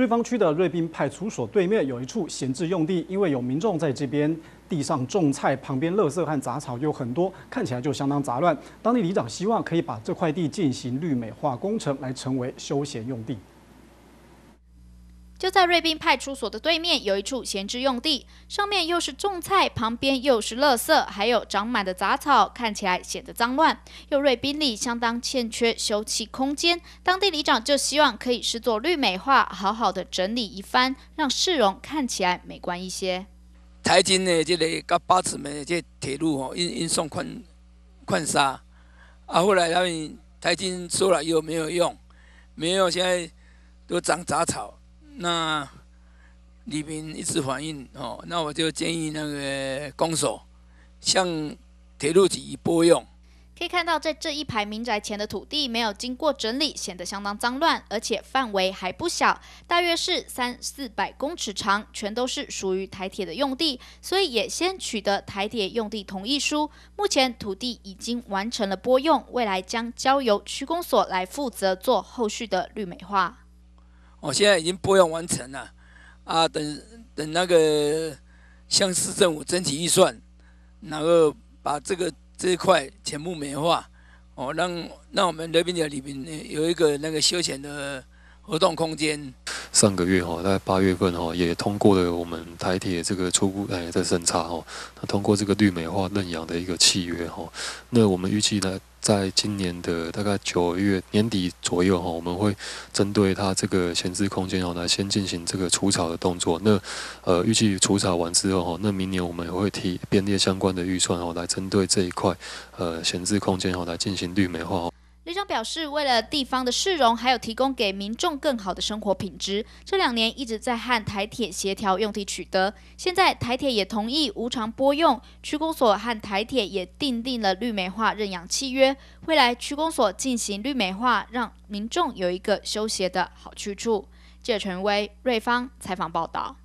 瑞芳区的瑞滨派出所对面有一处闲置用地，因为有民众在这边地上种菜，旁边垃圾和杂草又很多，看起来就相当杂乱。当地里长希望可以把这块地进行绿美化工程，来成为休闲用地。就在瑞滨派出所的对面，有一处闲置用地，上面又是种菜，旁边又是垃圾，还有长满的杂草，看起来显得脏乱。又瑞宾里相当欠缺休憩空间，当地里长就希望可以视作绿美化，好好的整理一番，让市容看起来美观一些。台金呢，这个跟八尺门的这铁路吼，运运送矿矿沙，啊，后来他们台金收了又没有用？没有，现在都长杂草。那李明一直反映哦，那我就建议那个公所向铁路局拨用。可以看到，在这一排民宅前的土地没有经过整理，显得相当脏乱，而且范围还不小，大约是三四百公尺长，全都是属于台铁的用地，所以也先取得台铁用地同意书。目前土地已经完成了拨用，未来将交由区公所来负责做后续的绿美化。我现在已经拨用完成了，啊，等等那个向市政府争取预算，然后把这个这一块全部美化，哦，让让我们人民的里面有一个那个休闲的活动空间。上个月哈，在八月份哈，也通过了我们台铁这个初步哎的审查哈。那通过这个绿美化认养的一个契约哈，那我们预计呢，在今年的大概九月年底左右哈，我们会针对它这个闲置空间哦，来先进行这个除草的动作。那呃，预计除草完之后哈，那明年我们会提编列相关的预算哦，来针对这一块呃闲置空间哦，来进行绿美化哦。局长表示，为了地方的市容，还有提供给民众更好的生活品质，这两年一直在和台铁协调用地取得。现在台铁也同意无偿拨用，区公所和台铁也订定了绿美化认养契约。未来区公所进行绿美化，让民众有一个休闲的好去处。记者陈威瑞芳采访报道。